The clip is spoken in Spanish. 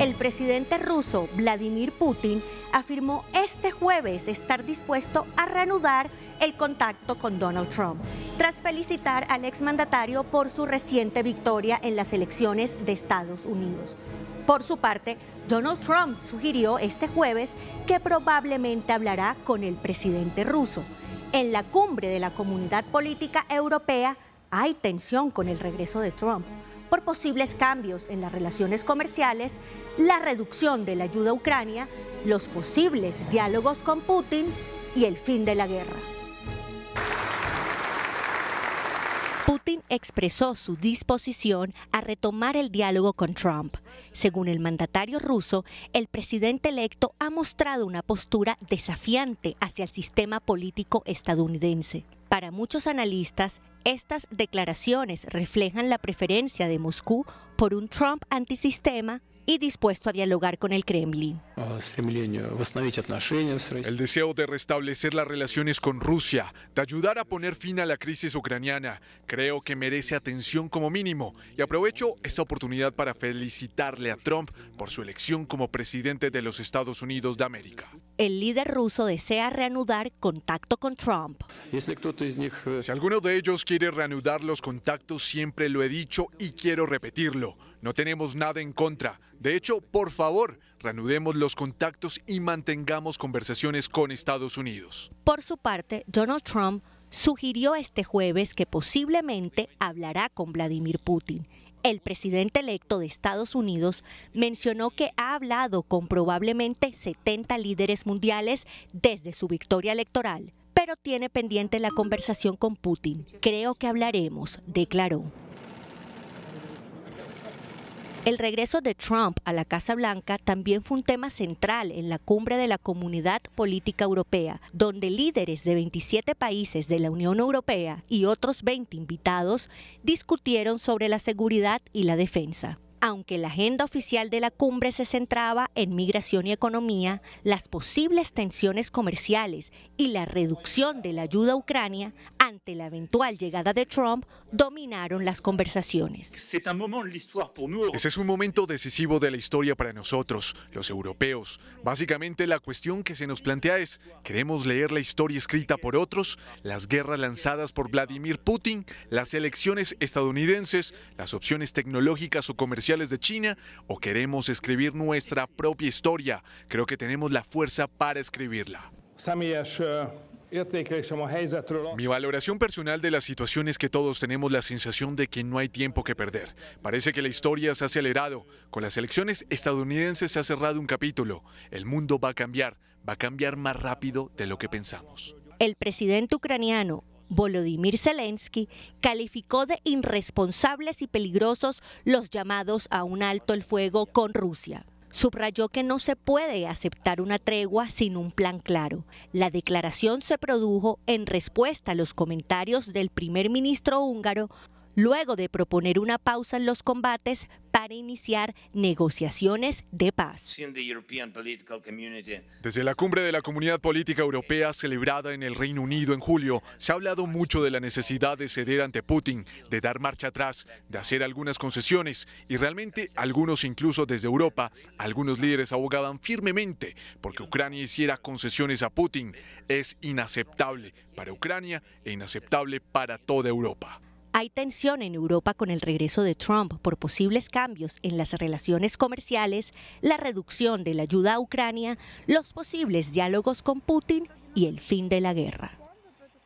El presidente ruso Vladimir Putin afirmó este jueves estar dispuesto a reanudar el contacto con Donald Trump, tras felicitar al exmandatario por su reciente victoria en las elecciones de Estados Unidos. Por su parte, Donald Trump sugirió este jueves que probablemente hablará con el presidente ruso. En la cumbre de la Comunidad Política Europea hay tensión con el regreso de Trump por posibles cambios en las relaciones comerciales la reducción de la ayuda a Ucrania, los posibles diálogos con Putin y el fin de la guerra. Putin expresó su disposición a retomar el diálogo con Trump. Según el mandatario ruso, el presidente electo ha mostrado una postura desafiante hacia el sistema político estadounidense. Para muchos analistas, estas declaraciones reflejan la preferencia de Moscú por un Trump antisistema y dispuesto a dialogar con el Kremlin. Oh, este el deseo de restablecer las relaciones con Rusia, de ayudar a poner fin a la crisis ucraniana, creo que merece atención como mínimo y aprovecho esta oportunidad para felicitarle a Trump por su elección como presidente de los Estados Unidos de América. El líder ruso desea reanudar contacto con Trump. Э, si alguno de ellos quiere reanudar los contactos, siempre lo he dicho y quiero repetirlo. No tenemos nada en contra. De hecho, por favor, reanudemos los contactos y mantengamos conversaciones con Estados Unidos. Por su parte, Donald Trump sugirió este jueves que posiblemente hablará con Vladimir Putin. El presidente electo de Estados Unidos mencionó que ha hablado con probablemente 70 líderes mundiales desde su victoria electoral, pero tiene pendiente la conversación con Putin. Creo que hablaremos, declaró. El regreso de Trump a la Casa Blanca también fue un tema central en la cumbre de la Comunidad Política Europea, donde líderes de 27 países de la Unión Europea y otros 20 invitados discutieron sobre la seguridad y la defensa. Aunque la agenda oficial de la cumbre se centraba en migración y economía, las posibles tensiones comerciales y la reducción de la ayuda a Ucrania ante la eventual llegada de Trump, dominaron las conversaciones. Ese es un momento decisivo de la historia para nosotros, los europeos. Básicamente la cuestión que se nos plantea es, ¿queremos leer la historia escrita por otros, las guerras lanzadas por Vladimir Putin, las elecciones estadounidenses, las opciones tecnológicas o comerciales de China, o queremos escribir nuestra propia historia? Creo que tenemos la fuerza para escribirla. Mi valoración personal de la situación es que todos tenemos la sensación de que no hay tiempo que perder. Parece que la historia se ha acelerado. Con las elecciones estadounidenses se ha cerrado un capítulo. El mundo va a cambiar, va a cambiar más rápido de lo que pensamos. El presidente ucraniano Volodymyr Zelensky calificó de irresponsables y peligrosos los llamados a un alto el fuego con Rusia. Subrayó que no se puede aceptar una tregua sin un plan claro. La declaración se produjo en respuesta a los comentarios del primer ministro húngaro luego de proponer una pausa en los combates para iniciar negociaciones de paz. Desde la cumbre de la Comunidad Política Europea celebrada en el Reino Unido en julio, se ha hablado mucho de la necesidad de ceder ante Putin, de dar marcha atrás, de hacer algunas concesiones y realmente algunos incluso desde Europa, algunos líderes abogaban firmemente porque Ucrania hiciera concesiones a Putin. Es inaceptable para Ucrania e inaceptable para toda Europa. Hay tensión en Europa con el regreso de Trump por posibles cambios en las relaciones comerciales, la reducción de la ayuda a Ucrania, los posibles diálogos con Putin y el fin de la guerra.